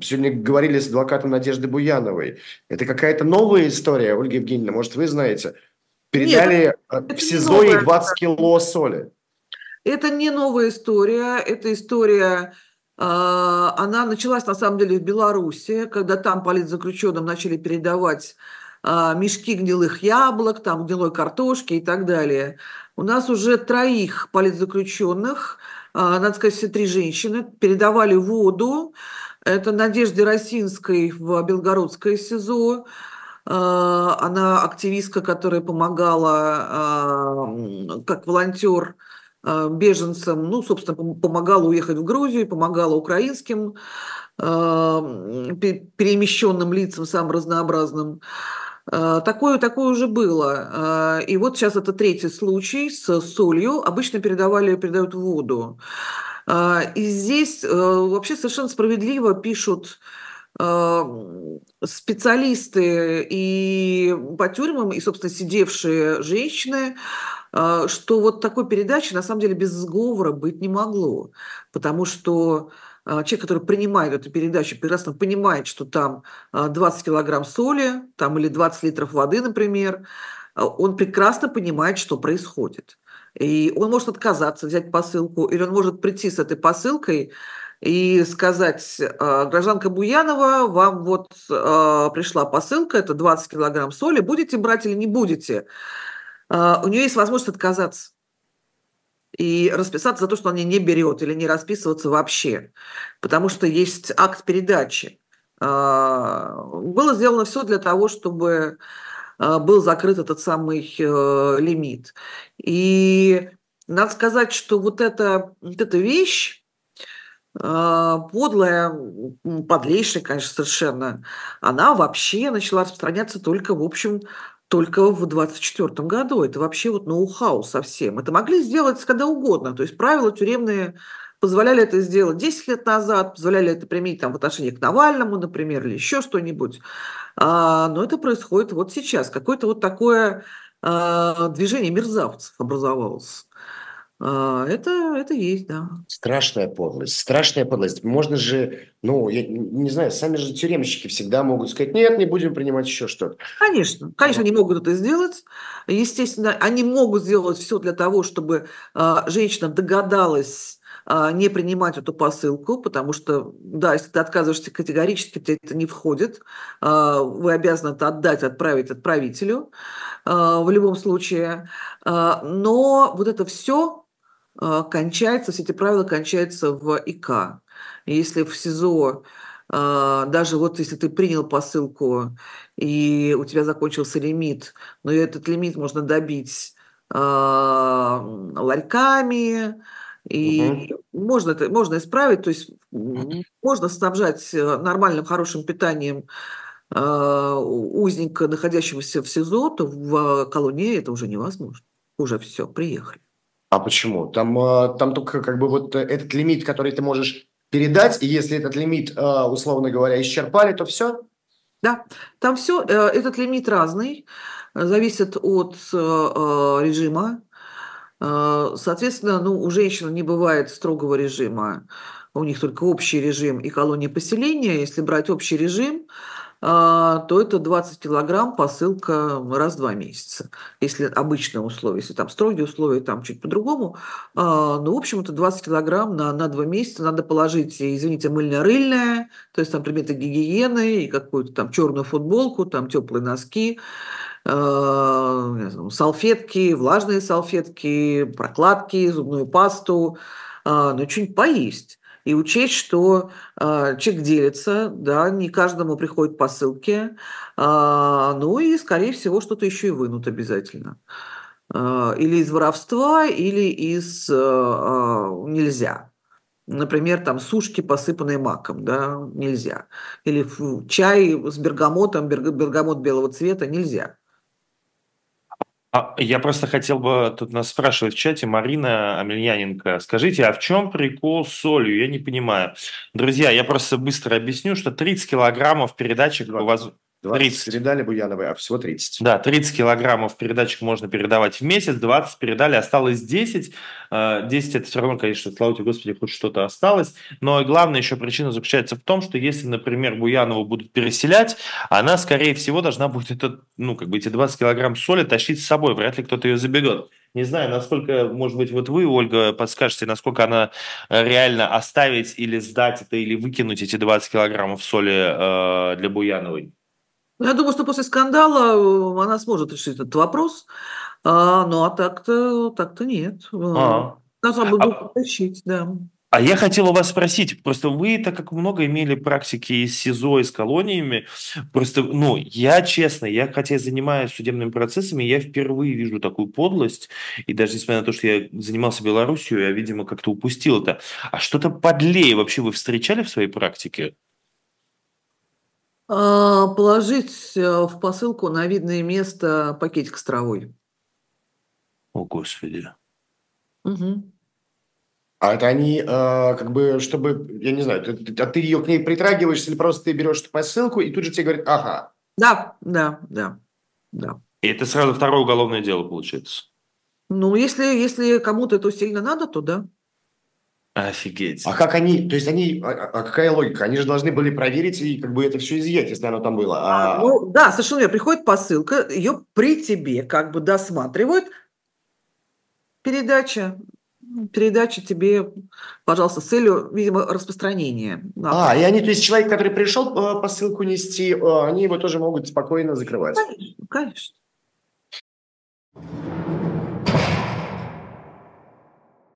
Сегодня говорили с адвокатом Надежды Буяновой. Это какая-то новая история, Ольга Евгеньевна, может, вы знаете. Передали Нет, э, в СИЗО ей 20 кило соли. Это не новая история, это история а, она началась на самом деле в Беларуси, когда там политзаключенным начали передавать а, мешки гнилых яблок, там гнилой картошки и так далее. У нас уже троих политзаключенных, а, надо сказать, все три женщины, передавали воду, это Надежде Росинской в Белгородское СИЗО. А, она активистка, которая помогала а, как волонтер а, беженцам, ну, собственно, помогала уехать в Грузию, помогала украинским перемещенным лицам, самым разнообразным. Такое, такое уже было. И вот сейчас это третий случай с солью. Обычно передавали, передают воду. А, и здесь э, вообще совершенно справедливо пишут а, специалисты и по тюрьмам, и, собственно, сидевшие женщины, а, что вот такой передачи на самом деле без сговора быть не могло, потому что человек, который принимает эту передачу, прекрасно понимает, что там 20 килограмм соли, там или 20 литров воды, например, он прекрасно понимает, что происходит. И он может отказаться взять посылку, или он может прийти с этой посылкой и сказать, «А, гражданка Буянова, вам вот а, пришла посылка, это 20 килограмм соли, будете брать или не будете? А, у нее есть возможность отказаться и расписаться за то, что она не берет, или не расписываться вообще, потому что есть акт передачи. Было сделано все для того, чтобы а, был закрыт этот самый э, лимит. И надо сказать, что вот эта, вот эта вещь, а, подлая, подлейшая, конечно, совершенно, она вообще начала распространяться только, в общем, только в 24 году. Это вообще вот ноу-хау совсем. Это могли сделать когда угодно. То есть правила тюремные позволяли это сделать 10 лет назад, позволяли это применить там, в отношении к Навальному, например, или еще что-нибудь. А, но это происходит вот сейчас. Какое-то вот такое а, движение мерзавцев образовалось. А, это, это есть, да. Страшная подлость, страшная подлость. Можно же, ну, я не знаю, сами же тюремщики всегда могут сказать, нет, не будем принимать еще что-то. Конечно, конечно, они могут это сделать. Естественно, они могут сделать все для того, чтобы женщина догадалась а, не принимать эту посылку, потому что, да, если ты отказываешься категорически, тебе это не входит, а, вы обязаны это отдать, отправить отправителю а, в любом случае. Но вот это все кончается, все эти правила кончаются в ИК. Если в СИЗО даже вот если ты принял посылку и у тебя закончился лимит, но этот лимит можно добить ларьками, и угу. можно это можно исправить, то есть угу. можно снабжать э, нормальным, хорошим питанием э, узника, находящегося в СИЗО, то в э, колонии это уже невозможно. Уже все, приехали. А почему? Там, а, там только как бы вот э, этот лимит, который ты можешь передать, и если этот лимит, а, условно говоря, исчерпали, то все? Да, там все. Этот лимит разный, зависит от режима, а, соответственно, ну, у женщин не бывает строгого режима. У них только общий режим и колония поселения. Если брать общий режим, а, то это 20 килограмм посылка раз в два месяца, если обычные условия, если там строгие условия, там чуть по-другому. А, Но, ну, в общем, это 20 килограмм на, на два месяца надо положить, извините, мыльно-рыльное, то есть там предметы гигиены и какую-то там черную футболку, там теплые носки, Э, знаю, салфетки, влажные салфетки, прокладки, зубную пасту, э, ну, что-нибудь поесть. И учесть, что э, человек делится, да, не каждому приходит посылки, э, ну и, скорее всего, что-то еще и вынут обязательно э, или из воровства, или из э, нельзя. Например, там сушки, посыпанные маком, да, нельзя. Или чай с бергамотом, бергамот белого цвета нельзя. А я просто хотел бы, тут нас спрашивать в чате, Марина Амельяненко, скажите, а в чем прикол с солью? Я не понимаю. Друзья, я просто быстро объясню, что 30 килограммов у вас. 20 30. передали Буяновой, а всего 30. Да, 30 килограммов передачек можно передавать в месяц, 20 передали, осталось 10. 10 э, это все равно, конечно, слава тебе, Господи, хоть что-то осталось. Но и главная еще причина заключается в том, что если, например, Буянову будут переселять, она, скорее всего, должна будет этот, ну, как бы эти 20 килограмм соли тащить с собой, вряд ли кто-то ее заберет. Не знаю, насколько, может быть, вот вы, Ольга, подскажете, насколько она э, реально оставить или сдать это, или выкинуть эти 20 килограммов соли э, для Буяновой? Ну, я думаю, что после скандала э, она сможет решить этот вопрос. А, ну а так-то так-то нет. А-а-а. Э, Нас а будут тащить, да. А я хотел у вас спросить, просто вы так как много имели практики с СИЗО и с колониями, просто, ну, я честно, я хотя и занимаюсь судебными процессами, я впервые вижу такую подлость, и даже несмотря на то, что я занимался Белоруссией, я, видимо, как-то упустил это. А что-то подлее вообще вы встречали в своей практике? А, положить э, в посылку на видное место пакетик с травой. О, Господи. Угу. А это они, э, как бы, чтобы, я не знаю, ты, а ты ее к ней притрагиваешься или просто ты берешь эту посылку и тут же тебе говорят, ага. Да, да, да, да. И это сразу второе уголовное дело получается. Ну, если, если кому-то это сильно надо, то да. Офигеть. А как они, то есть они, а, а, а, какая логика? Они же должны были проверить и как бы это все изъять, если оно там было. А... А, ну да, совершенно верно. Приходит посылка, ее при тебе как бы досматривают. Передача, ну, передача тебе, пожалуйста, с целью, видимо, распространения. А, и они, то есть человек, который пришел э, посылку нести, э, они его тоже могут спокойно закрывать. Конечно, конечно.